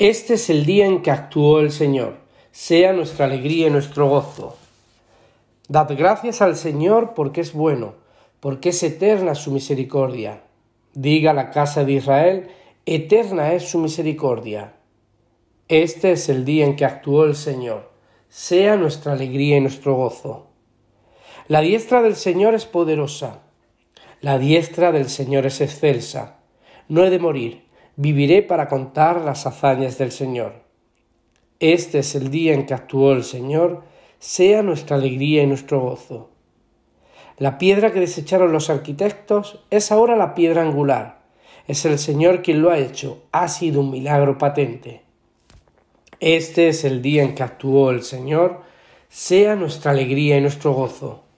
Este es el día en que actuó el Señor, sea nuestra alegría y nuestro gozo. Dad gracias al Señor porque es bueno, porque es eterna su misericordia. Diga la casa de Israel, eterna es su misericordia. Este es el día en que actuó el Señor, sea nuestra alegría y nuestro gozo. La diestra del Señor es poderosa, la diestra del Señor es excelsa, no he de morir, viviré para contar las hazañas del Señor. Este es el día en que actuó el Señor, sea nuestra alegría y nuestro gozo. La piedra que desecharon los arquitectos es ahora la piedra angular. Es el Señor quien lo ha hecho, ha sido un milagro patente. Este es el día en que actuó el Señor, sea nuestra alegría y nuestro gozo.